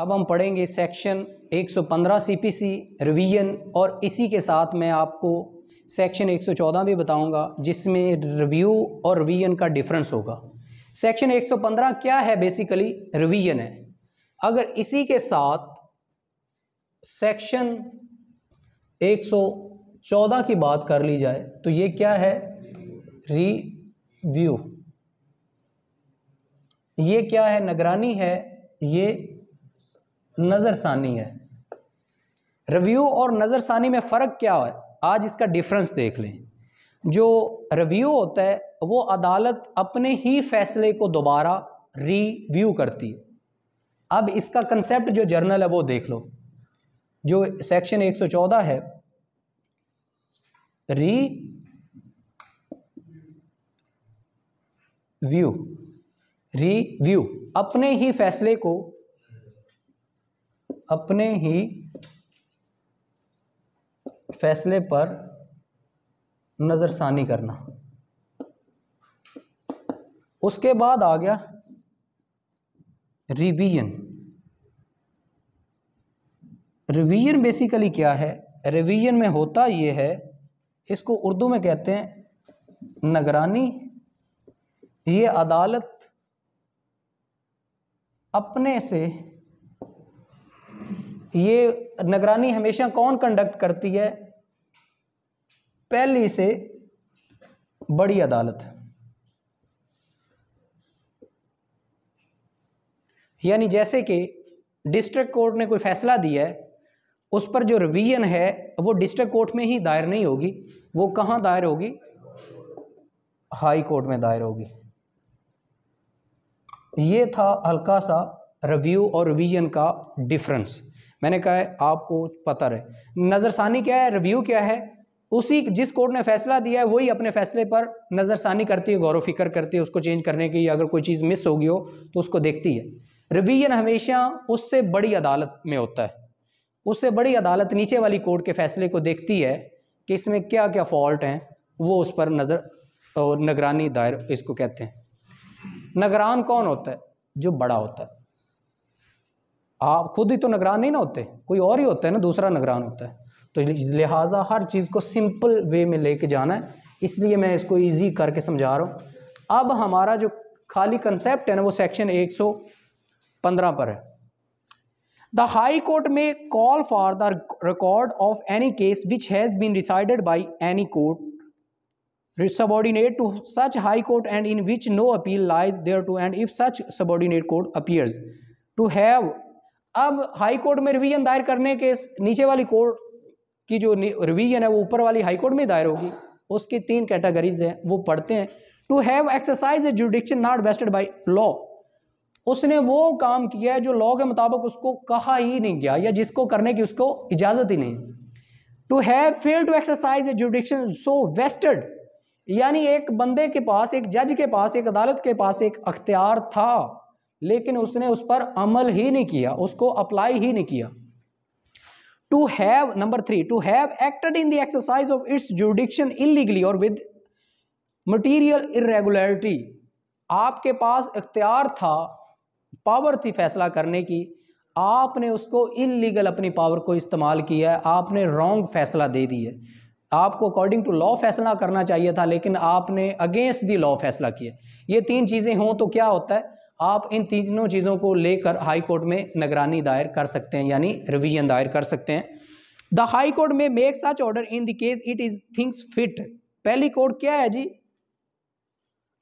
अब हम पढ़ेंगे सेक्शन 115 सीपीसी रिवीजन और इसी के साथ मैं आपको सेक्शन 114 भी बताऊंगा जिसमें रिव्यू और रिवीजन का डिफरेंस होगा सेक्शन 115 क्या है बेसिकली रिवीजन है अगर इसी के साथ सेक्शन 114 की बात कर ली जाए तो ये क्या है रिव्यू ये क्या है निगरानी है ये नज़रसानी है रिव्यू और नज़रसानी में फ़र्क क्या है आज इसका डिफरेंस देख लें जो रिव्यू होता है वो अदालत अपने ही फैसले को दोबारा रिव्यू करती है अब इसका कंसेप्ट जो जर्नल है वो देख लो जो सेक्शन 114 है री व्यू व्यू अपने ही फैसले को अपने ही फैसले पर नज़रसानी करना उसके बाद आ गया रिवीजन रिवीजन बेसिकली क्या है रिवीजन में होता ये है इसको उर्दू में कहते हैं नगरानी ये अदालत अपने से ये निगरानी हमेशा कौन कंडक्ट करती है पहली से बड़ी अदालत यानी जैसे कि डिस्ट्रिक्ट कोर्ट ने कोई फैसला दिया है उस पर जो रिवीजन है वो डिस्ट्रिक्ट कोर्ट में ही दायर नहीं होगी वो कहाँ दायर होगी हाई कोर्ट में दायर होगी ये था हल्का सा रिव्यू और रिवीजन का डिफरेंस मैंने कहा है आपको पता रहे नज़रसानी क्या है रिव्यू क्या है उसी जिस कोर्ट ने फैसला दिया है वही अपने फैसले पर नज़रसानी करती है गौर फिक्र करती है उसको चेंज करने की अगर कोई चीज़ मिस होगी हो तो उसको देखती है रिवीजन हमेशा उससे बड़ी अदालत में होता है उससे बड़ी अदालत नीचे वाली कोर्ट के फैसले को देखती है कि इसमें क्या क्या फॉल्ट हैं वो उस पर नज़र और निगरानी दायर इसको कहते हैं नगरान कौन होता है जो बड़ा होता है आप खुद ही तो निगरान नहीं ना होते कोई और ही होता है ना दूसरा निगरान होता है तो लिहाजा हर चीज़ को सिंपल वे में लेके जाना है इसलिए मैं इसको इजी करके समझा रहा हूँ अब हमारा जो खाली कंसेप्ट है ना वो सेक्शन 115 पर है द हाई कोर्ट में call for the record of any case which has been decided by any court to such high court and in which no appeal lies there to and if such subordinate court appears to have अब high court में revision दायर करने के नीचे वाली court की जो revision है वो ऊपर वाली हाई कोर्ट में दायर होगी उसकी तीन कैटेगरीज हैं वो पढ़ते हैं to have exercise a jurisdiction not vested by law उसने वो काम किया है जो लॉ के मुताबिक उसको कहा ही नहीं गया या जिसको करने की उसको इजाज़त ही नहीं to have fail to exercise jurisdiction so vested यानी एक बंदे के पास एक जज के पास एक अदालत के पास एक अख्तियार था लेकिन उसने उस पर अमल ही नहीं किया उसको अप्लाई ही नहीं किया to have number three to have acted in the exercise of its jurisdiction illegally और विद मटीरियल इरेगुलरिटी आपके पास इख्तियार था पावर थी फैसला करने की आपने उसको इलीगल अपनी पावर को इस्तेमाल किया है आपने रॉन्ग फैसला दे दिया है आपको अकॉर्डिंग टू लॉ फैसला करना चाहिए था लेकिन आपने अगेंस्ट दी लॉ फैसला किया ये तीन चीज़ें हों तो क्या होता है आप इन तीनों चीज़ों को लेकर हाई कोर्ट में निगरानी दायर कर सकते हैं यानी रिवीजन दायर कर सकते हैं द हाई कोर्ट में make such order in the case it is thinks fit पहली कोर्ट क्या है जी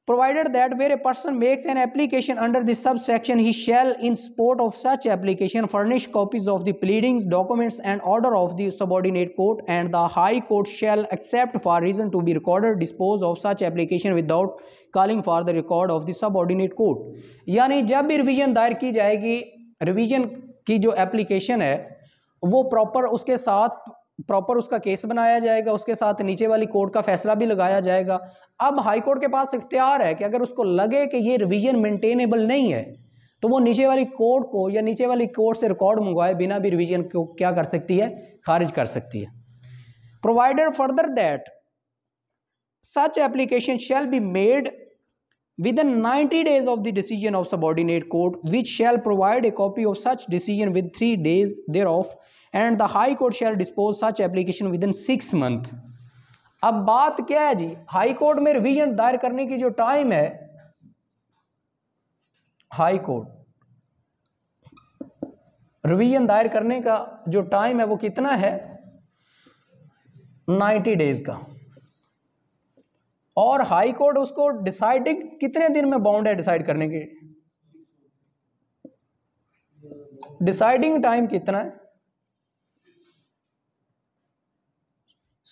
provided that where a person makes an application under this subsection he shall in support of such application furnish copies of the pleadings documents and order of the subordinate court and the high court shall accept for reason to be recorded dispose of such application without calling for the record of the subordinate court यानी जब भी revision दायर की जाएगी revision की जो application है वो प्रॉपर उसके साथ प्रॉपर उसका केस बनाया जाएगा उसके साथ नीचे वाली कोर्ट का फैसला भी लगाया जाएगा अब हाई कोर्ट के पास इख्तियार है कि अगर उसको लगे कि ये रिवीजन मेंटेनेबल नहीं है तो वो नीचे वाली कोर्ट को या नीचे वाली कोर्ट से रिकॉर्ड मंगवाए बिना भी रिवीजन को क्या कर सकती है खारिज कर सकती है provider further that such application shall be made within within days of the decision of subordinate court which which provide a copy of such decision with three days thereof and the high court shall dispose such application within six month अब बात क्या है जी high court में revision दायर करने की जो टाइम है हाई कोर्ट रिवीजन दायर करने का जो टाइम है वो कितना है 90 डेज का और हाई कोर्ट उसको डिसाइडिंग कितने दिन में बाउंड है डिसाइड करने के डिसाइडिंग टाइम कितना है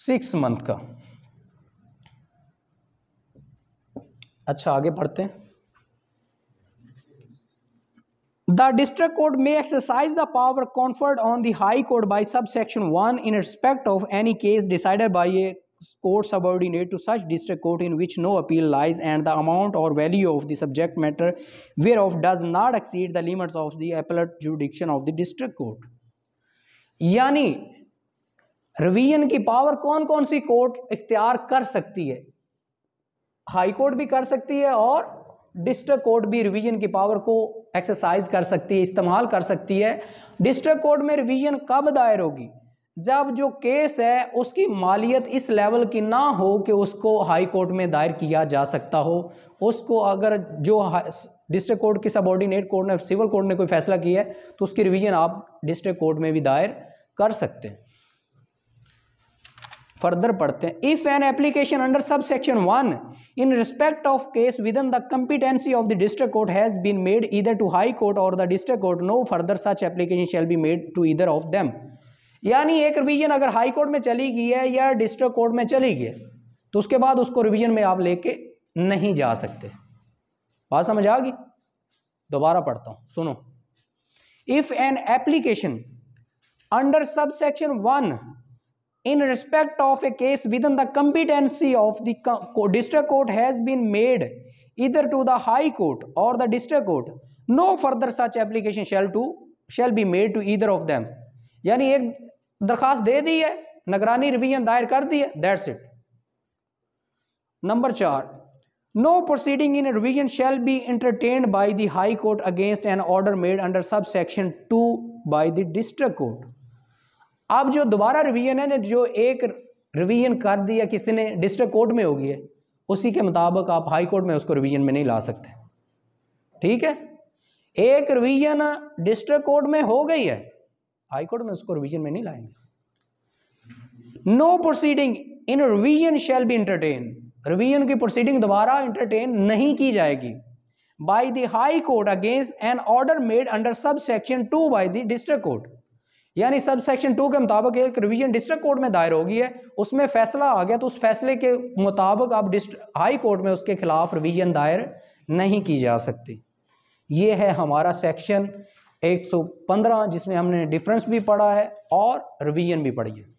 सिक्स मंथ का अच्छा आगे पढ़ते हैं द डिस्ट्रिक्ट कोर्ट में exercise the power conferred on the high court by sub section one in respect of any case decided by a court subordinate to such district court in which no appeal lies and the amount or value of the subject matter whereof does not exceed the limits of the appellate jurisdiction of the district court यानी revision की power कौन कौन सी court इख्तियार कर सकती है high court भी कर सकती है और डिस्ट्रिक्ट कोर्ट भी रिवीजन की पावर को एक्सरसाइज कर सकती है इस्तेमाल कर सकती है डिस्ट्रिक्ट कोर्ट में रिवीजन कब दायर होगी जब जो केस है उसकी मालियत इस लेवल की ना हो कि उसको हाई कोर्ट में दायर किया जा सकता हो उसको अगर जो डिस्ट्रिक्ट कोर्ट की सबॉर्डिनेट कोर्ट ने सिविल कोर्ट ने कोई फैसला किया है तो उसकी रिवीजन आप डिस्ट्रिक्ट कोर्ट में भी दायर कर सकते हैं फर्दर पढ़ते हैं if an application under sub section one in respect of case within the competency of the district court has been made either to high court or the district court no further such application shall be made to either of them यानी एक revision अगर high court में चली गई है या district court में चली गई है तो उसके बाद उसको रिविजन में आप लेके नहीं जा सकते बात समझ आ गई दोबारा पढ़ता हूँ सुनो if an application under sub section one in respect of a case within the competency of the district court has been made either to the high court or the district court no further such application shall to shall be made to either of them यानी एक दरखास्त दे दी है revision दायर कर दी है that's it number no proceeding in a revision shall be entertained by the high court against an order made under subsection 2 by the district court आप जो दोबारा रिवीजन है ना जो एक रिवीजन कर दिया किसी ने डिस्ट्रिक्ट कोर्ट में होगी है उसी के मुताबिक आप हाई कोर्ट में उसको रिवीजन में नहीं ला सकते ठीक है एक रिवीजन डिस्ट्रिक्ट कोर्ट में हो गई है हाई कोर्ट में उसको रिवीजन में नहीं लाएंगे no proceeding in revision shall be entertain revision की प्रोसीडिंग दोबारा इंटरटेन नहीं की जाएगी by the high court against an order made under sub section two by the district court यानी सब सेक्शन टू के मुताबिक एक रिवीजन डिस्ट्रिक्ट कोर्ट में दायर होगी है उसमें फैसला आ गया तो उस फैसले के मुताबिक आप हाई कोर्ट में उसके खिलाफ रिवीजन दायर नहीं की जा सकती ये है हमारा सेक्शन 115 जिसमें हमने डिफरेंस भी पढ़ा है और रिवीजन भी पढ़ी है